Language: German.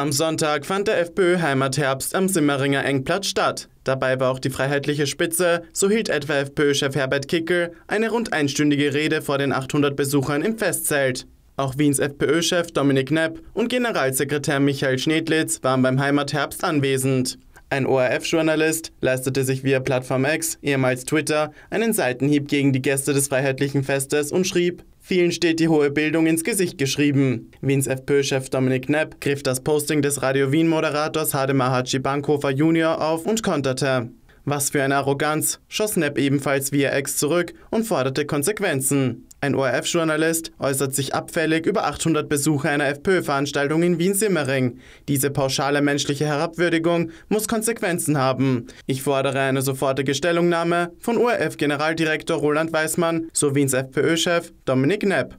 Am Sonntag fand der FPÖ-Heimatherbst am Simmeringer Engplatz statt. Dabei war auch die freiheitliche Spitze, so hielt etwa FPÖ-Chef Herbert Kickel eine rund einstündige Rede vor den 800 Besuchern im Festzelt. Auch Wiens FPÖ-Chef Dominik Knepp und Generalsekretär Michael Schnedlitz waren beim Heimatherbst anwesend. Ein ORF-Journalist leistete sich via Plattform X, ehemals Twitter, einen Seitenhieb gegen die Gäste des Freiheitlichen Festes und schrieb, Vielen steht die hohe Bildung ins Gesicht geschrieben. Wiens FPÖ-Chef Dominik Knepp griff das Posting des Radio Wien-Moderators Hademahachi Bankhofer Junior auf und konterte. Was für eine Arroganz, schoss Knepp ebenfalls via Ex zurück und forderte Konsequenzen. Ein ORF-Journalist äußert sich abfällig über 800 Besuche einer FPÖ-Veranstaltung in Wien-Simmering. Diese pauschale menschliche Herabwürdigung muss Konsequenzen haben. Ich fordere eine sofortige Stellungnahme von ORF-Generaldirektor Roland Weismann sowie ins FPÖ-Chef Dominik Nepp.